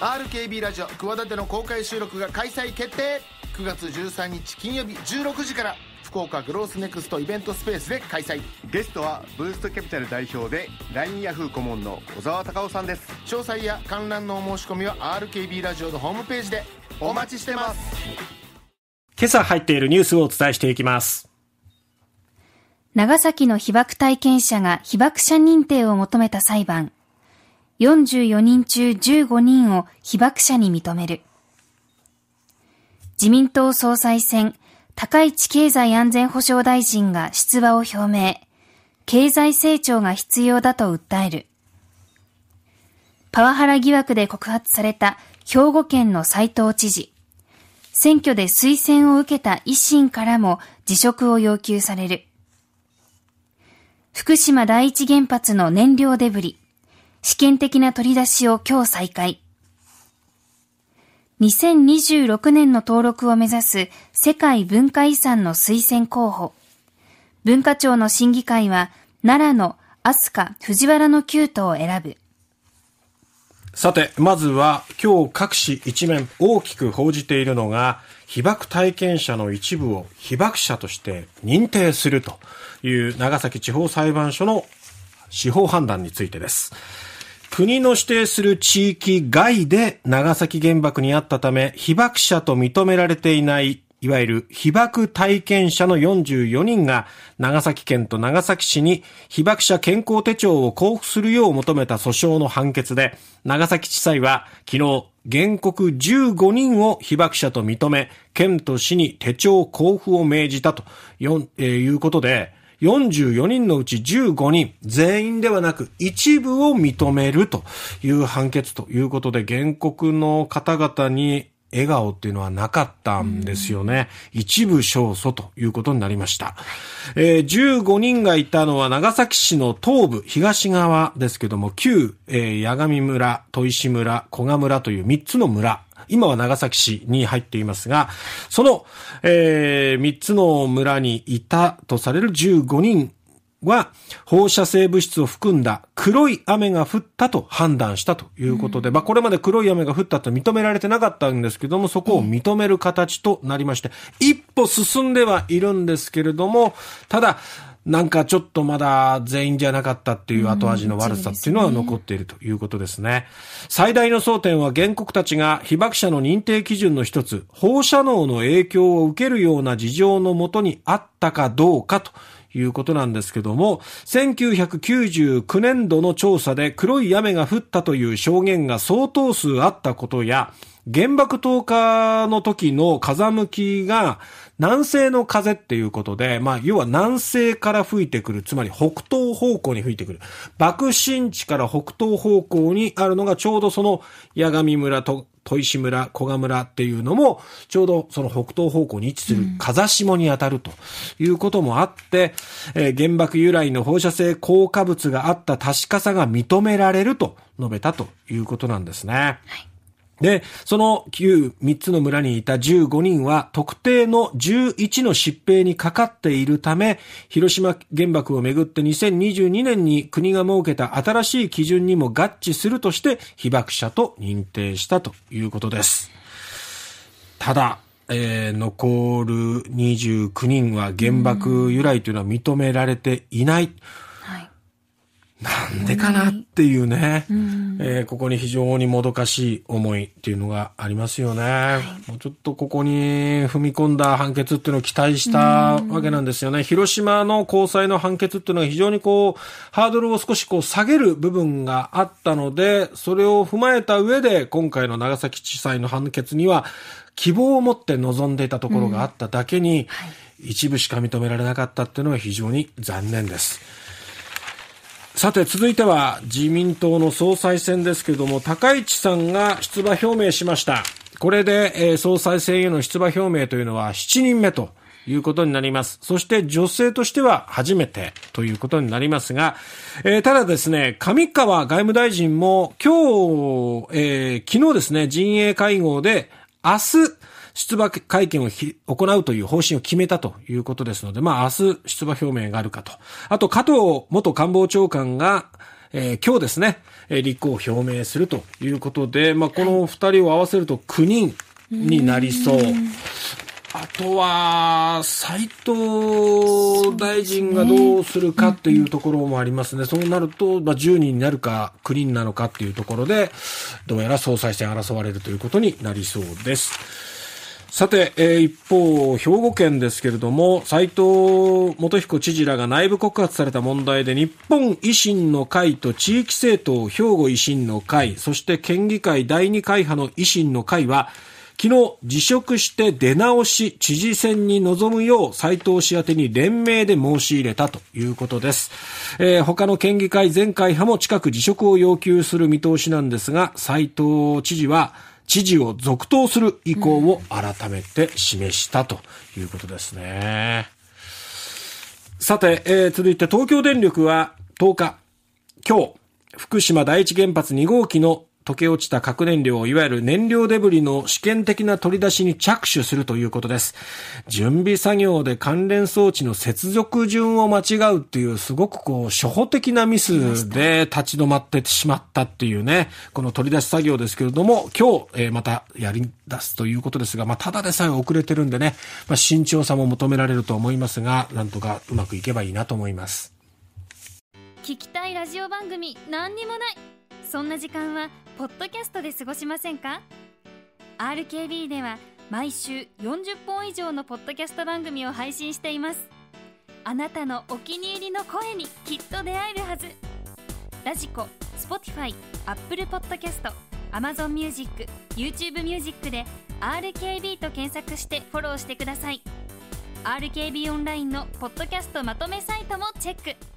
RKB ラジオ企ての公開収録が開催決定9月13日金曜日16時から福岡グロースネクストイベントスペースで開催ゲストはブーストキャピタル代表で LINE ヤフー顧問の小沢隆夫さんです詳細や観覧のお申し込みは RKB ラジオのホームページでお待ちしてます今朝入っているニュースをお伝えしていきます長崎の被爆体験者が被爆者認定を求めた裁判44人中15人を被爆者に認める。自民党総裁選、高市経済安全保障大臣が出馬を表明。経済成長が必要だと訴える。パワハラ疑惑で告発された兵庫県の斎藤知事。選挙で推薦を受けた維新からも辞職を要求される。福島第一原発の燃料デブリ。試験的な取り出しを今日再開。2026年の登録を目指す世界文化遺産の推薦候補。文化庁の審議会は、奈良の飛鳥、藤原の9都を選ぶ。さて、まずは今日各紙一面大きく報じているのが、被爆体験者の一部を被爆者として認定するという長崎地方裁判所の司法判断についてです。国の指定する地域外で長崎原爆にあったため、被爆者と認められていないいわゆる被爆体験者の44人が長崎県と長崎市に被爆者健康手帳を交付するよう求めた訴訟の判決で長崎地裁は昨日原告15人を被爆者と認め県と市に手帳交付を命じたということで44人のうち15人、全員ではなく一部を認めるという判決ということで、原告の方々に笑顔っていうのはなかったんですよね。一部勝訴ということになりました、えー。15人がいたのは長崎市の東部、東側ですけども、旧、えー、八神村、砥石村、古賀村という3つの村今は長崎市に入っていますが、その、えー、3つの村にいたとされる15人は放射性物質を含んだ黒い雨が降ったと判断したということで、うん、まあこれまで黒い雨が降ったと認められてなかったんですけども、そこを認める形となりまして、一歩進んではいるんですけれども、ただ、なんかちょっとまだ全員じゃなかったっていう後味の悪さっていうのは残っているということですね。最大の争点は原告たちが被爆者の認定基準の一つ、放射能の影響を受けるような事情のもとにあったかどうかということなんですけども、1999年度の調査で黒い雨が降ったという証言が相当数あったことや、原爆投下の時の風向きが南西の風っていうことで、まあ、要は南西から吹いてくる、つまり北東方向に吹いてくる。爆心地から北東方向にあるのがちょうどその八上村と、砥石村、古賀村っていうのも、ちょうどその北東方向に位置する風下に当たるということもあって、うん、え原爆由来の放射性効果物があった確かさが認められると述べたということなんですね。はいで、その旧3つの村にいた15人は特定の11の疾病にかかっているため、広島原爆をめぐって2022年に国が設けた新しい基準にも合致するとして被爆者と認定したということです。ただ、えー、残る29人は原爆由来というのは認められていない。うんなんでかなっていうね、うん、えー、ここに非常にもどかしい思いっていうのがありますよね、もうちょっとここに踏み込んだ判決っていうのを期待したわけなんですよね。広島の高裁の判決っていうのは非常にこう、ハードルを少しこう下げる部分があったので、それを踏まえた上で今回の長崎地裁の判決には希望を持って臨んでいたところがあっただけに、うんはい、一部しか認められなかったっていうのは非常に残念です。さて続いては自民党の総裁選ですけれども高市さんが出馬表明しましたこれで、えー、総裁選への出馬表明というのは7人目ということになりますそして女性としては初めてということになりますが、えー、ただですね上川外務大臣も今日、えー、昨日ですね陣営会合で明日出馬会見を行うという方針を決めたということですので、まあ明日出馬表明があるかと。あと加藤元官房長官が、えー、今日ですね、えー、立候補表明するということで、まあこの二人を合わせると9人になりそう。あとは、斉藤大臣がどうするかっていうところもありますね。そう、うなると、まあ、10人になるか、9人なのかっていうところで、どうやら総裁選争われるということになりそうです。さて、えー、一方、兵庫県ですけれども、斎藤元彦知事らが内部告発された問題で、日本維新の会と地域政党兵庫維新の会、そして県議会第二会派の維新の会は、昨日、辞職して出直し、知事選に臨むよう、斎藤氏宛に連名で申し入れたということです。えー、他の県議会全会派も近く辞職を要求する見通しなんですが、斎藤知事は、知事を続投する意向を改めて示したということですね。さて、えー、続いて東京電力は10日、今日、福島第一原発2号機の溶け落ちた核燃料、いわゆる燃料デブリの試験的な取り出しに着手するということです。準備作業で関連装置の接続順を間違うっていう、すごくこう、初歩的なミスで立ち止まってしまったっていうね、この取り出し作業ですけれども、今日、えー、またやり出すということですが、まあ、ただでさえ遅れてるんでね、まあ、慎重さも求められると思いますが、なんとかうまくいけばいいなと思います。聞きたいラジオ番組、何にもない。そんな時間は、ポッドキャストで過ごしませんか RKB では毎週40本以上のポッドキャスト番組を配信していますあなたのお気に入りの声にきっと出会えるはずラジコ Spotify アップルポッドキャスト Amazon Music YouTube Music で RKB と検索してフォローしてください RKB オンラインのポッドキャストまとめサイトもチェック